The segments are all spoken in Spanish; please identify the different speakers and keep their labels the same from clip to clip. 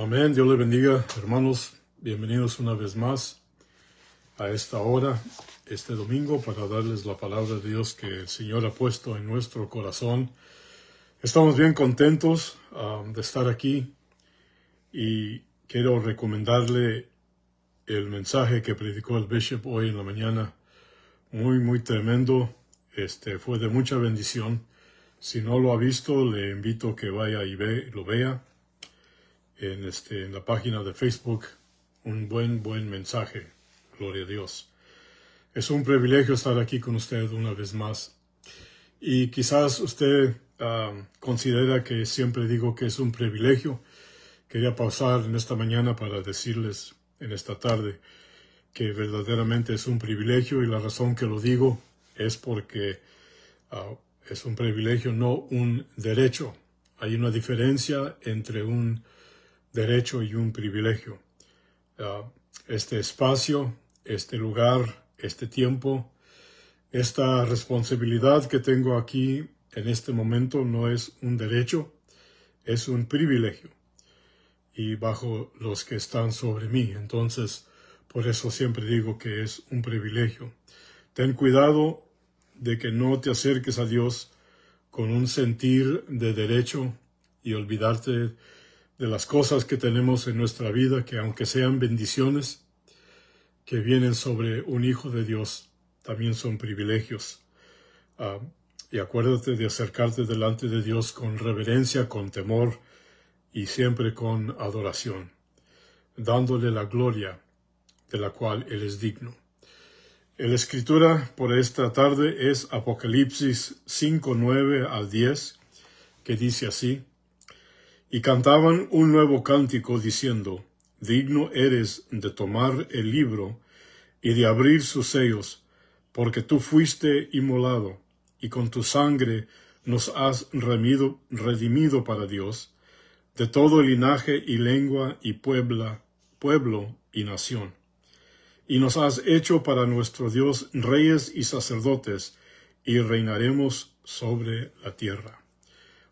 Speaker 1: Amén, Dios le bendiga, hermanos, bienvenidos una vez más a esta hora, este domingo, para darles la palabra de Dios que el Señor ha puesto en nuestro corazón. Estamos bien contentos um, de estar aquí y quiero recomendarle el mensaje que predicó el bishop hoy en la mañana. Muy, muy tremendo. Este fue de mucha bendición. Si no lo ha visto, le invito a que vaya y ve, lo vea en, este, en la página de Facebook un buen, buen mensaje. Gloria a Dios. Es un privilegio estar aquí con usted una vez más. Y quizás usted ah, considera que siempre digo que es un privilegio. Quería pausar en esta mañana para decirles en esta tarde que verdaderamente es un privilegio y la razón que lo digo es porque ah, es un privilegio, no un derecho. Hay una diferencia entre un derecho y un privilegio. Ah, este espacio, este lugar, este tiempo, esta responsabilidad que tengo aquí en este momento no es un derecho, es un privilegio y bajo los que están sobre mí. Entonces, por eso siempre digo que es un privilegio. Ten cuidado de que no te acerques a Dios con un sentir de derecho y olvidarte de las cosas que tenemos en nuestra vida, que aunque sean bendiciones que vienen sobre un hijo de Dios, también son privilegios. Ah, y acuérdate de acercarte delante de Dios con reverencia, con temor y siempre con adoración, dándole la gloria de la cual Él es digno. La escritura por esta tarde es Apocalipsis 5, 9 al 10, que dice así, y cantaban un nuevo cántico diciendo, Digno eres de tomar el libro y de abrir sus sellos, porque tú fuiste inmolado, y con tu sangre nos has redimido para Dios, de todo linaje y lengua y puebla, pueblo y nación. Y nos has hecho para nuestro Dios reyes y sacerdotes, y reinaremos sobre la tierra.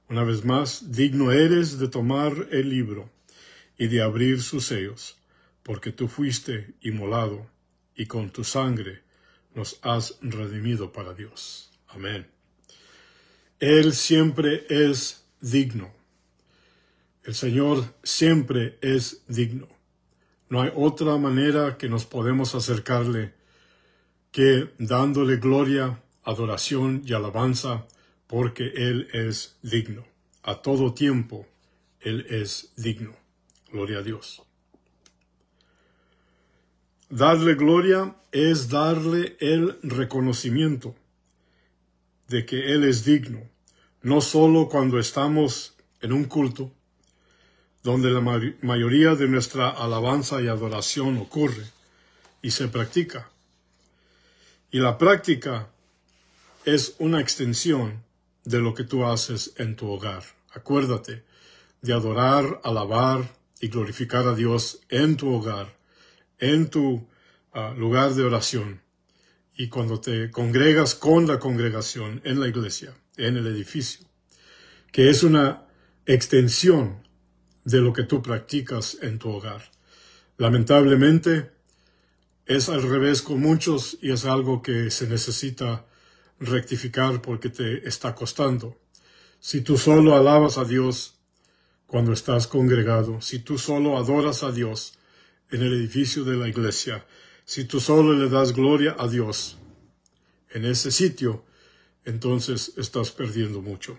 Speaker 1: Una vez más, digno eres de tomar el libro y de abrir sus sellos, porque tú fuiste inmolado y con tu sangre nos has redimido para Dios. Amén. Él siempre es digno. El Señor siempre es digno. No hay otra manera que nos podemos acercarle que dándole gloria, adoración y alabanza porque Él es digno. A todo tiempo Él es digno. Gloria a Dios. Darle gloria es darle el reconocimiento de que Él es digno, no solo cuando estamos en un culto, donde la mayoría de nuestra alabanza y adoración ocurre y se practica. Y la práctica es una extensión de lo que tú haces en tu hogar. Acuérdate de adorar, alabar y glorificar a Dios en tu hogar, en tu ah, lugar de oración y cuando te congregas con la congregación en la iglesia, en el edificio, que es una extensión de lo que tú practicas en tu hogar. Lamentablemente, es al revés con muchos y es algo que se necesita rectificar porque te está costando. Si tú solo alabas a Dios cuando estás congregado, si tú solo adoras a Dios en el edificio de la iglesia, si tú solo le das gloria a Dios en ese sitio, entonces estás perdiendo mucho.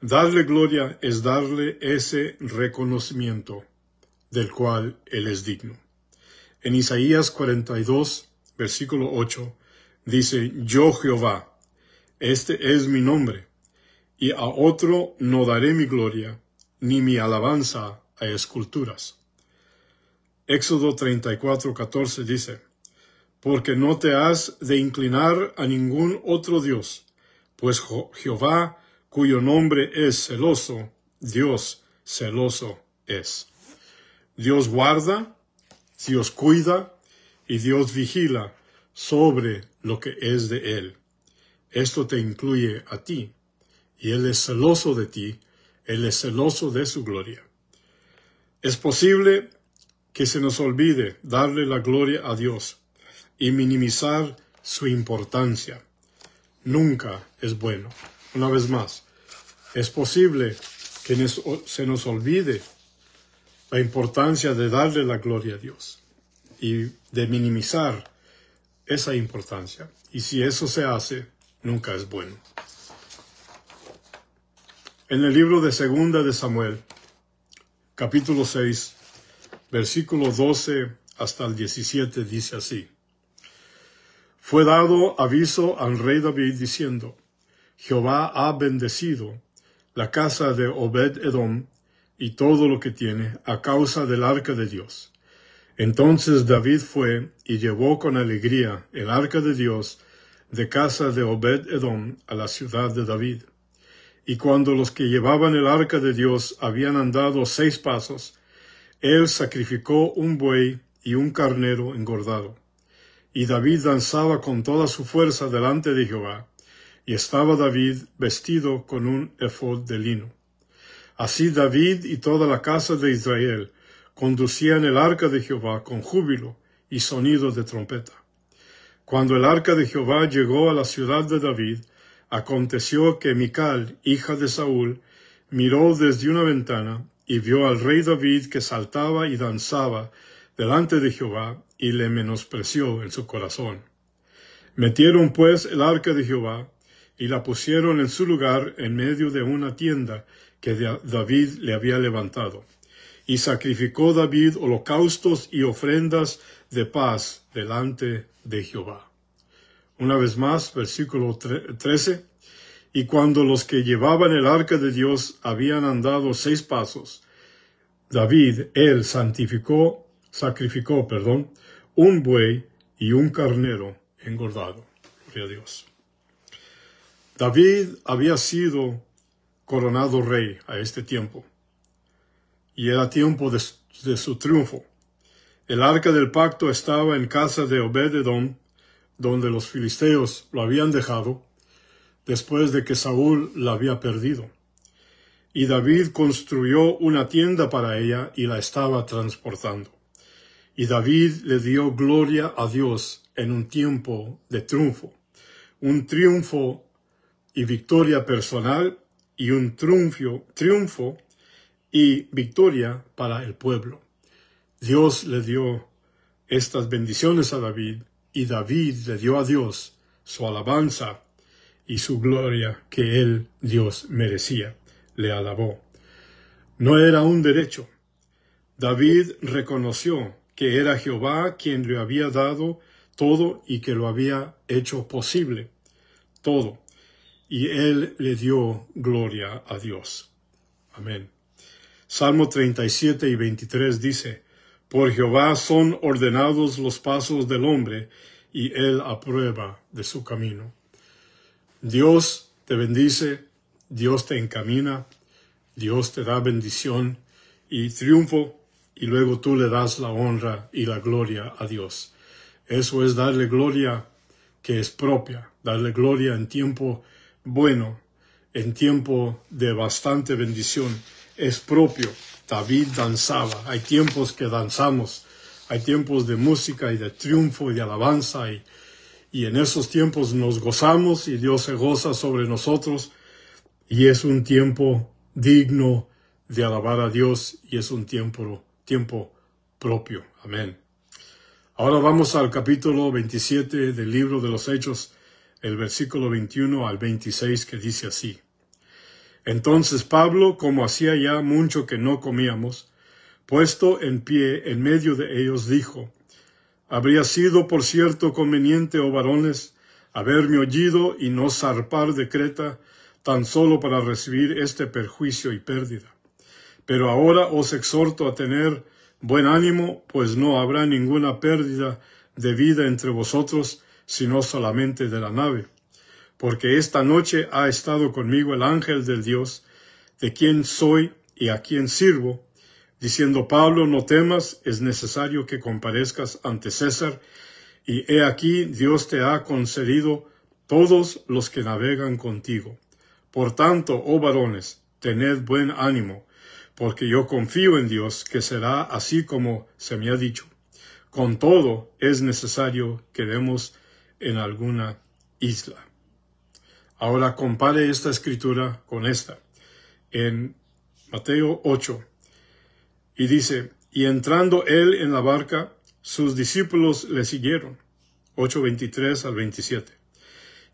Speaker 1: Darle gloria es darle ese reconocimiento del cual Él es digno. En Isaías 42, versículo 8, dice, yo Jehová, este es mi nombre, y a otro no daré mi gloria, ni mi alabanza a esculturas. Éxodo 34, 14 dice, Porque no te has de inclinar a ningún otro Dios, pues Jehová, cuyo nombre es celoso, Dios celoso es. Dios guarda, Dios cuida y Dios vigila sobre lo que es de Él. Esto te incluye a ti, y Él es celoso de ti, Él es celoso de su gloria. Es posible que se nos olvide darle la gloria a Dios y minimizar su importancia. Nunca es bueno. Una vez más, es posible que se nos olvide la importancia de darle la gloria a Dios y de minimizar esa importancia. Y si eso se hace, nunca es bueno. En el libro de Segunda de Samuel, capítulo 6, versículo 12 hasta el 17 dice así. Fue dado aviso al rey David diciendo, Jehová ha bendecido la casa de Obed-Edom y todo lo que tiene a causa del arca de Dios. Entonces David fue y llevó con alegría el arca de Dios de casa de Obed Edom a la ciudad de David. Y cuando los que llevaban el arca de Dios habían andado seis pasos, él sacrificó un buey y un carnero engordado. Y David danzaba con toda su fuerza delante de Jehová, y estaba David vestido con un efod de lino. Así David y toda la casa de Israel conducían el arca de Jehová con júbilo y sonido de trompeta. Cuando el arca de Jehová llegó a la ciudad de David, aconteció que Mical, hija de Saúl, miró desde una ventana y vio al rey David que saltaba y danzaba delante de Jehová y le menospreció en su corazón. Metieron pues el arca de Jehová y la pusieron en su lugar en medio de una tienda que David le había levantado y sacrificó David holocaustos y ofrendas de paz delante de Jehová. Una vez más, versículo 13. Y cuando los que llevaban el arca de Dios habían andado seis pasos, David, él, santificó, sacrificó, perdón, un buey y un carnero engordado. Gloria a Dios. David había sido coronado rey a este tiempo y era tiempo de, su triunfo. El arca del pacto estaba en casa de Obededón, donde los filisteos lo habían dejado, después de que Saúl la había perdido. Y David construyó una tienda para ella y la estaba transportando. Y David le dio gloria a Dios en un tiempo de triunfo, un triunfo y victoria personal y un triunfo, triunfo y victoria para el pueblo. Dios le dio estas bendiciones a David y David le dio a Dios su alabanza y su gloria que él, Dios, merecía. Le alabó. No era un derecho. David reconoció que era Jehová quien le había dado todo y que lo había hecho posible, todo. Y él le dio gloria a Dios. Amén. Salmo 37 y 23 dice, Por Jehová son ordenados los pasos del hombre, y él aprueba de su camino. Dios te bendice, Dios te encamina, Dios te da bendición y triunfo, y luego tú le das la honra y la gloria a Dios. Eso es darle gloria que es propia, darle gloria en tiempo bueno, en tiempo de bastante bendición es propio. David danzaba, hay tiempos que danzamos, hay tiempos de música y de triunfo y de alabanza y, en esos tiempos nos gozamos y Dios se goza sobre nosotros y es un tiempo digno de alabar a Dios y es un tiempo, tiempo propio. Amén. Ahora vamos al capítulo 27 del libro de los Hechos, el versículo 21 al 26 que dice así. Entonces Pablo, como hacía ya mucho que no comíamos, puesto en pie en medio de ellos, dijo, Habría sido, por cierto, conveniente, oh varones, haberme oído y no zarpar de Creta, tan solo para recibir este perjuicio y pérdida. Pero ahora os exhorto a tener buen ánimo, pues no habrá ninguna pérdida de vida entre vosotros, sino solamente de la nave porque esta noche ha estado conmigo el ángel del Dios, de quien soy y a quien sirvo, diciendo, Pablo, no temas, es necesario que comparezcas ante César, y he aquí Dios te ha concedido todos los que navegan contigo. Por tanto, oh varones, tened buen ánimo, porque yo confío en Dios que será así como se me ha dicho. Con todo, es necesario que demos en alguna isla. Ahora compare esta escritura con esta, en Mateo 8, y dice, y entrando él en la barca, sus discípulos le siguieron. 8.23 al 27.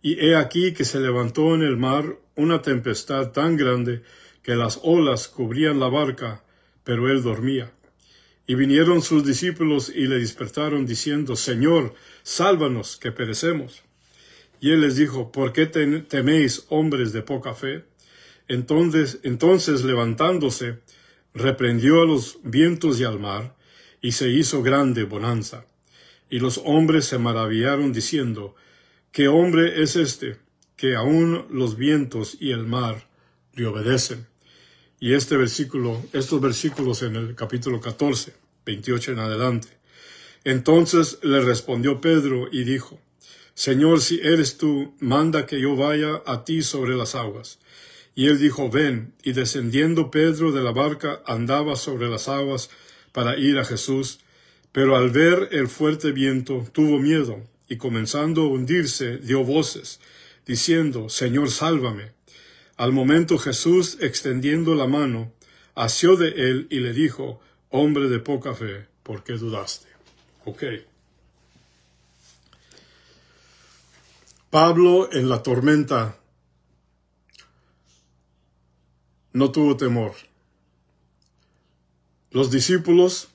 Speaker 1: Y he aquí que se levantó en el mar una tempestad tan grande que las olas cubrían la barca, pero él dormía. Y vinieron sus discípulos y le despertaron diciendo, Señor, sálvanos, que perecemos. Y él les dijo, ¿por qué teméis hombres de poca fe? Entonces, entonces levantándose, reprendió a los vientos y al mar, y se hizo grande bonanza. Y los hombres se maravillaron diciendo, ¿qué hombre es este, que aun los vientos y el mar le obedecen? Y este versículo, estos versículos en el capítulo 14, 28 en adelante. Entonces le respondió Pedro y dijo, Señor, si eres tú, manda que yo vaya a ti sobre las aguas. Y él dijo, ven, y descendiendo Pedro de la barca andaba sobre las aguas para ir a Jesús, pero al ver el fuerte viento tuvo miedo, y comenzando a hundirse dio voces, diciendo, Señor, sálvame. Al momento Jesús, extendiendo la mano, asió de él y le dijo, hombre de poca fe, ¿por qué dudaste? Okay. Pablo en la tormenta no tuvo temor. Los discípulos,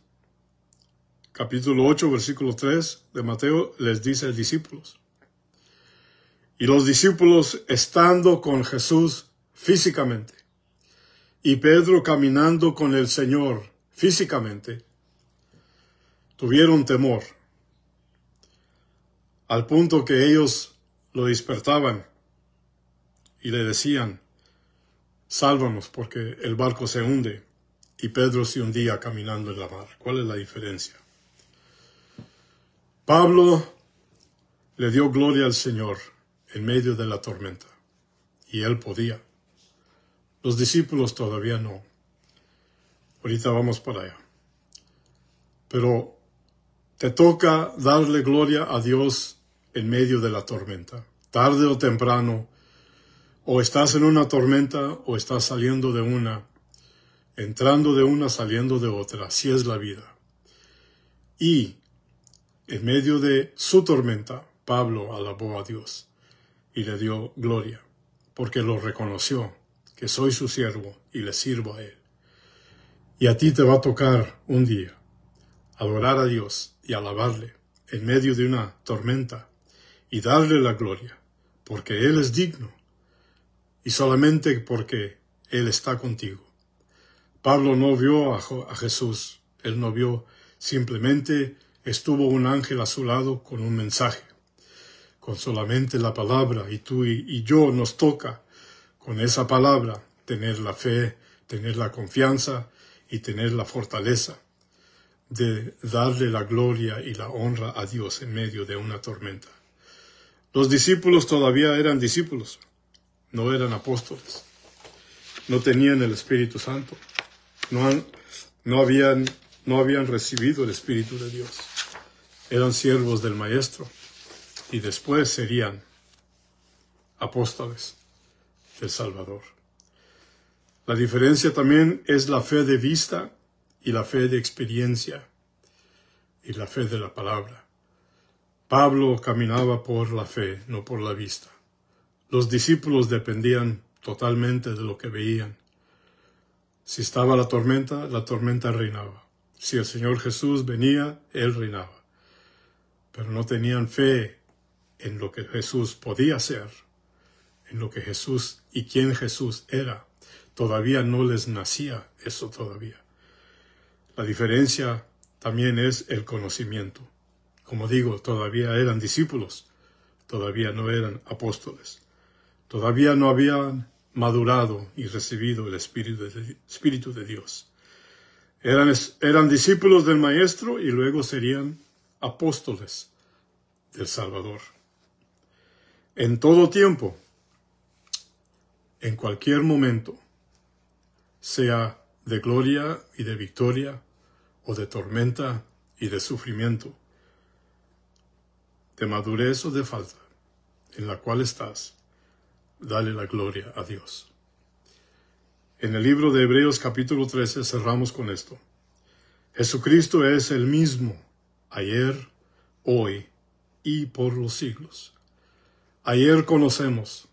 Speaker 1: capítulo 8, versículo 3 de Mateo, les dice a discípulos. Y los discípulos estando con Jesús físicamente, y Pedro caminando con el Señor físicamente, tuvieron temor, al punto que ellos lo despertaban y le decían, sálvanos porque el barco se hunde y Pedro se hundía caminando en la mar. ¿Cuál es la diferencia? Pablo le dio gloria al Señor en medio de la tormenta y él podía. Los discípulos todavía no. Ahorita vamos para allá. Pero te toca darle gloria a Dios en medio de la tormenta. Tarde o temprano, o estás en una tormenta o estás saliendo de una, entrando de una, saliendo de otra. Así es la vida. Y en medio de su tormenta, Pablo alabó a Dios y le dio gloria, porque lo reconoció, que soy su siervo y le sirvo a él. Y a ti te va a tocar un día adorar a Dios y alabarle en medio de una tormenta y darle la gloria, porque Él es digno, y solamente porque Él está contigo. Pablo no vio a, Jesús, él no vio, simplemente estuvo un ángel a su lado con un mensaje. Con solamente la palabra, y tú y yo nos toca con esa palabra tener la fe, tener la confianza y tener la fortaleza de darle la gloria y la honra a Dios en medio de una tormenta. Los discípulos todavía eran discípulos, no eran apóstoles, no tenían el Espíritu Santo, no, no, habían, no habían recibido el Espíritu de Dios, eran siervos del Maestro y después serían apóstoles del Salvador. La diferencia también es la fe de vista y la fe de experiencia y la fe de la palabra. Pablo caminaba por la fe, no por la vista. Los discípulos dependían totalmente de lo que veían. Si estaba la tormenta, la tormenta reinaba. Si el Señor Jesús venía, Él reinaba. Pero no tenían fe en lo que Jesús podía ser, en lo que Jesús y quién Jesús era. Todavía no les nacía eso todavía. La diferencia también es el conocimiento. Como digo, todavía eran discípulos, todavía no eran apóstoles, todavía no habían madurado y recibido el Espíritu de, Dios. Eran, eran discípulos del Maestro y luego serían apóstoles del Salvador. En todo tiempo, en cualquier momento, sea de gloria y de victoria, o de tormenta y de sufrimiento, de madurez o de falta, en la cual estás, dale la gloria a Dios. En el libro de Hebreos capítulo 13 cerramos con esto. Jesucristo es el mismo ayer, hoy y por los siglos. Ayer conocemos,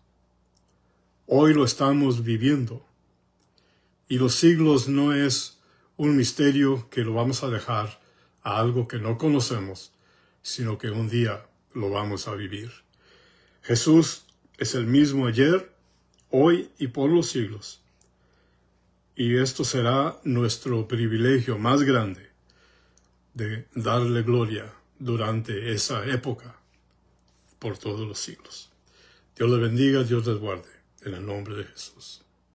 Speaker 1: hoy lo estamos viviendo y los siglos no es un misterio que lo vamos a dejar a algo que no conocemos, sino que un día lo vamos a vivir. Jesús es el mismo ayer, hoy y por los siglos. Y esto será nuestro privilegio más grande de darle gloria durante esa época por todos los siglos. Dios le bendiga, Dios les guarde, en el nombre de Jesús.